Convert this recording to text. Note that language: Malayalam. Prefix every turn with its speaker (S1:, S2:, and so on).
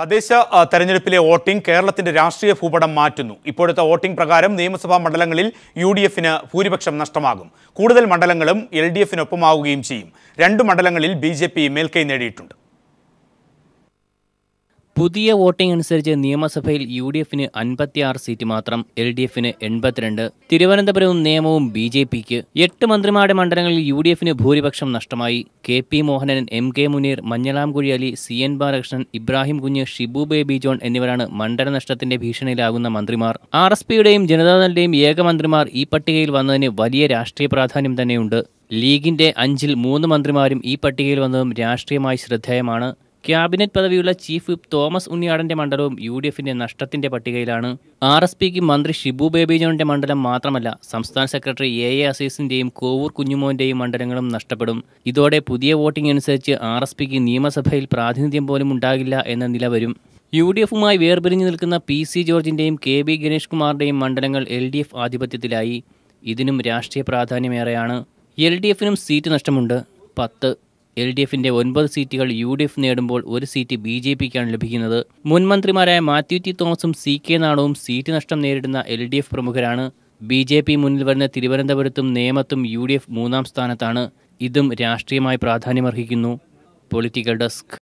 S1: തദ്ദേശ തെരഞ്ഞെടുപ്പിലെ വോട്ടിംഗ് കേരളത്തിന്റെ രാഷ്ട്രീയ ഭൂപടം മാറ്റുന്നു ഇപ്പോഴത്തെ വോട്ടിംഗ് പ്രകാരം നിയമസഭാ മണ്ഡലങ്ങളിൽ യു ഡി എഫിന് ഭൂരിപക്ഷം നഷ്ടമാകും കൂടുതൽ മണ്ഡലങ്ങളും എൽ ഡി എഫിനൊപ്പമാവുകയും ചെയ്യും രണ്ട് മണ്ഡലങ്ങളിൽ ബി ജെ പി മേൽക്കൈ നേടിയിട്ടുണ്ട്
S2: പുതിയ വോട്ടിംഗ് അനുസരിച്ച് നിയമസഭയിൽ യു ഡി എഫിന് അൻപത്തിയാറ് സീറ്റ് മാത്രം എൽ ഡി എഫിന് എൺപത്തിരണ്ട് തിരുവനന്തപുരവും നിയമവും ബി ജെ പിക്ക് എട്ട് മന്ത്രിമാരുടെ മണ്ഡലങ്ങളിൽ യു ഡി എഫിന് ഭൂരിപക്ഷം നഷ്ടമായി K P Mohanan M K Muneer Manjalamkuzhi Ali C N Balakrishnan Ibrahim Kunju Shibu baby John എന്നിവരാണ് മണ്ഡല നഷ്ടത്തിന്റെ ഭീഷണിയിലാകുന്ന മന്ത്രിമാർ ആർ എസ് പിയുടെയും ജനതാദളിന്റെയും ഏക മന്ത്രിമാർ ഈ പട്ടികയിൽ വന്നതിന് വലിയ രാഷ്ട്രീയ പ്രാധാന്യം തന്നെയുണ്ട് ലീഗിന്റെ അഞ്ചിൽ മൂന്ന് മന്ത്രിമാരും ഈ പട്ടികയിൽ വന്നതും രാഷ്ട്രീയമായി ശ്രദ്ധേയമാണ് ക്യാബിനറ്റ് പദവിയുള്ള ചീഫ് വിപ്പ് തോമസ് ഉണ്ണിയാടൻ്റെ മണ്ഡലവും യു ഡി എഫിൻ്റെ നഷ്ടത്തിന്റെ പട്ടികയിലാണ് ആർ എസ് പിക്ക് മന്ത്രി ഷിബു ബേബി ജോണിൻ്റെ മണ്ഡലം മാത്രമല്ല സംസ്ഥാന സെക്രട്ടറി എ എ അസീസിൻ്റെയും കോവൂർ കുഞ്ഞുമോന്റെയും മണ്ഡലങ്ങളും നഷ്ടപ്പെടും ഇതോടെ പുതിയ വോട്ടിംഗ് അനുസരിച്ച് ആർ എസ് പിക്ക് നിയമസഭയിൽ പ്രാതിനിധ്യം പോലും ഉണ്ടാകില്ല എന്ന നില വരും യു ഡി എഫുമായി വേർപിരിഞ്ഞു നിൽക്കുന്ന പി സി ജോർജിന്റെയും കെ ബി ഗണേഷ് കുമാറിൻ്റെയും മണ്ഡലങ്ങൾ എൽ ഡി എഫ് ആധിപത്യത്തിലായി ഇതിനും രാഷ്ട്രീയ പ്രാധാന്യമേറെയാണ് എൽ ഡി എഫിനും സീറ്റ് നഷ്ടമുണ്ട് പത്ത് എൽ ഡി എഫിന്റെ ഒൻപത് സീറ്റുകൾ യു ഡി എഫ് നേടുമ്പോൾ ഒരു സീറ്റ് ബി ജെ പിക്കാണ് ലഭിക്കുന്നത് മുൻ മന്ത്രിമാരായ മാത്യു ടി തോമസും സി കെ നാണവും സീറ്റ് നഷ്ടം നേരിടുന്ന എൽ ഡി എഫ് പ്രമുഖരാണ് ബി ജെ പി മുന്നിൽ വരുന്ന തിരുവനന്തപുരത്തും നേമത്തും യു ഡി എഫ് മൂന്നാം സ്ഥാനത്താണ് ഇതും
S1: രാഷ്ട്രീയമായി പ്രാധാന്യമർഹിക്കുന്നു പൊളിറ്റിക്കൽ ഡെസ്ക്